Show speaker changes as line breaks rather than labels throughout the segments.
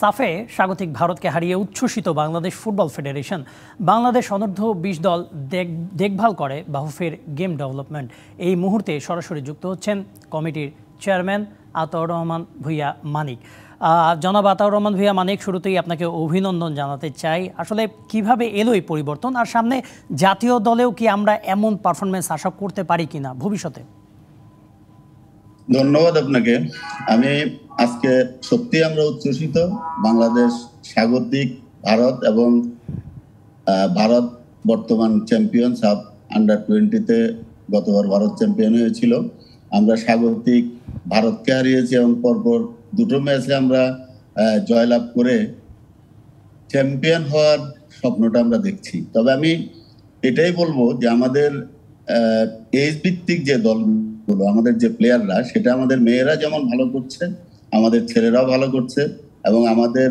সাফে স্বাগতিক ভারতকে হারিয়ে উচ্ছ্বসিত বাংলাদেশ ফুটবল ফেডারেশন বাংলাদেশ অনূর্ধ্ব বিশ দল দেখভাল করে বাহুফের গেম ডেভেলপমেন্ট এই মুহূর্তে সরাসরি যুক্ত হচ্ছেন কমিটির চেয়ারম্যান আতাউর রহমান ভুইয়া মানিক জনাব আতাউর রহমান ভুইয়া মানিক শুরুতেই আপনাকে অভিনন্দন জানাতে চাই আসলে কিভাবে এলো এই পরিবর্তন আর সামনে জাতীয় দলেও কি আমরা এমন পারফরমেন্স আশা করতে পারি কিনা ভবিষ্যতে
ধন্যবাদ আপনাকে আমি আজকে সত্যি আমরা উচ্ছ্বসিত বাংলাদেশ স্বাগতিক ভারত এবং ভারত বর্তমান চ্যাম্পিয়ন সাব আন্ডার টোয়েন্টিতে গতবার ভারত চ্যাম্পিয়ন হয়েছিল আমরা স্বাগতিক ভারতকে হারিয়েছি এবং পরপর দুটো ম্যাচে আমরা জয়লাভ করে চ্যাম্পিয়ন হওয়ার স্বপ্নটা আমরা দেখছি তবে আমি এটাই বলবো যে আমাদের এজ ভিত্তিক যে দলগুলো আমাদের যে প্লেয়াররা সেটা আমাদের মেয়েরা যেমন ভালো করছে আমাদের ছেলেরাও ভালো করছে এবং আমাদের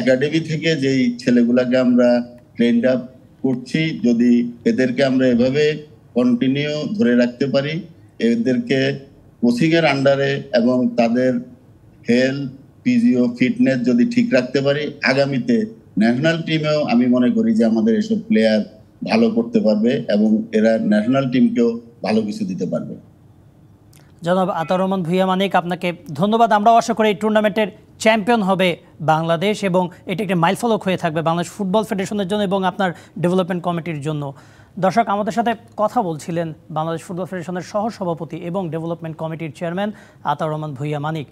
একাডেমি থেকে যেই ছেলেগুলাকে আমরা ট্রেন্ড আপ করছি যদি এদেরকে আমরা এভাবে কন্টিনিউ ধরে রাখতে পারি এদেরকে কোচিংয়ের আন্ডারে এবং তাদের হেলথ পিজিও ফিটনেস যদি ঠিক রাখতে পারি আগামীতে ন্যাশনাল টিমেও আমি মনে করি যে আমাদের এসব প্লেয়ার ভালো করতে পারবে এবং এরা ন্যাশনাল টিমকেও ভালো কিছু দিতে পারবে
জনাব আতার রহমান ভুইয়া মানিক আপনাকে ধন্যবাদ আমরা আশা করি এই টুর্নামেন্টের চ্যাম্পিয়ন হবে বাংলাদেশ এবং এটি একটি মাইলফলক হয়ে থাকবে বাংলাদেশ ফুটবল ফেডারেশনের জন্য এবং আপনার ডেভেলপমেন্ট কমিটির জন্য দর্শক আমাদের সাথে কথা বলছিলেন বাংলাদেশ ফুটবল ফেডারেশনের সহসভাপতি এবং ডেভেলপমেন্ট কমিটির চেয়ারম্যান আতার রহমান ভুইয়া মানিক